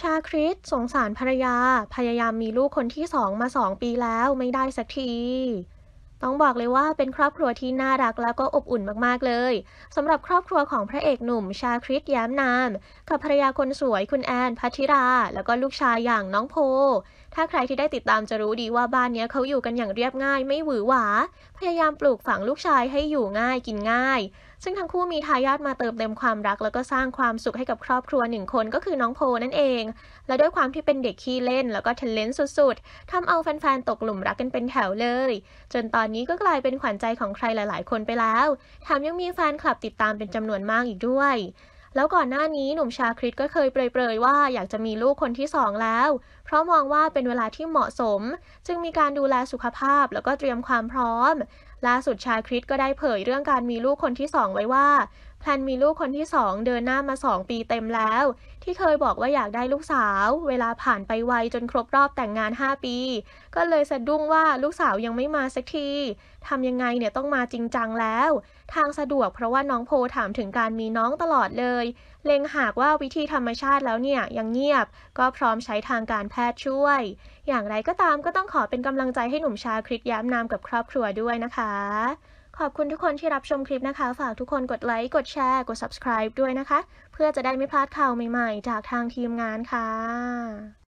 ชาคริสสงสารภรรยา พยายามมีลูกคนที่สองมาสองปีแล้วไม่ได้สักที ต้องบอกเลยว่าเป็นครอบครัวที่น่ารักแล้วก็อบอุ่นมากๆเลย สำหรับครอบครัวของพระเอกหนุ่ม ชาคริสแย้มนามกับภรรยาคนสวยคุณแอนพัทิราแล้วก็ลูกชายอย่างน้องโพ ถ้าใครที่ได้ติดตามจะรู้ดีว่าบ้านนี้เขาอยู่กันอย่างเรียบง่ายไม่หวือหวาพยายามปลูกฝังลูกชายให้อยู่ง่ายกินง่าย ซึ่งทั้งคู่มีทายาทมาเติมเต็มความรัก แล้วก็สร้างความสุขให้กับครอบครัวหนึ่งคนก็คือน้องโพ นั่นเอง และด้วยความที่เป็นเด็กขี้เล่นแล้วก็เทเลนต์สุดๆทำเอาแฟนๆตกหลุมรักกันเป็นแถวเลย จนตอนนี้ก็กลายเป็นขวัญใจของใครหลาย ๆ คนไปแล้วแถมยังมีแฟนคลับติดตามเป็นจำนวนมากอีกด้วยแล้วก่อนหน้านี้หนุ่มชาคริตก็เคยเปรยๆว่า อยากจะมีลูกคนที่สองแล้ว เพราะมองว่าเป็นเวลาที่เหมาะสมจึงมีการดูแลสุขภาพแล้วก็เตรียมความพร้อมล่าสุดชาคริตก็ได้เผยเรื่องการมีลูกคนที่สองไว้ว่าแพลนมีลูกคนที่สองเดินหน้ามาสองปีเต็มแล้ว ที่เคยบอกว่าอยากได้ลูกสาว เวลาผ่านไปไวจนครบรอบแต่งงาน 5 ปี ก็เลยสะดุ้งว่าลูกสาวยังไม่มาสักทีทำยังไงเนี่ยต้องมาจริงจังแล้ว ทางสะดวกเพราะว่าน้องโพถามถึงการมีน้องตลอดเลย เล็งหากว่าวิธีธรรมชาติแล้วเนี่ยยังเงียบก็พร้อมใช้ทางการแพทย์ช่วย อย่างไรก็ตามก็ต้องขอเป็นกำลังใจให้หนุ่มชาคริสย้ำนามกับครอบครัวด้วยนะคะขอบคุณทุกคนที่รับชมคลิปนะคะ ฝากทุกคนกดไลค์ กดแชร์ กด subscribe ด้วยนะคะ เพื่อจะได้ไม่พลาดข่าวใหม่ๆ จากทางทีมงานค่ะ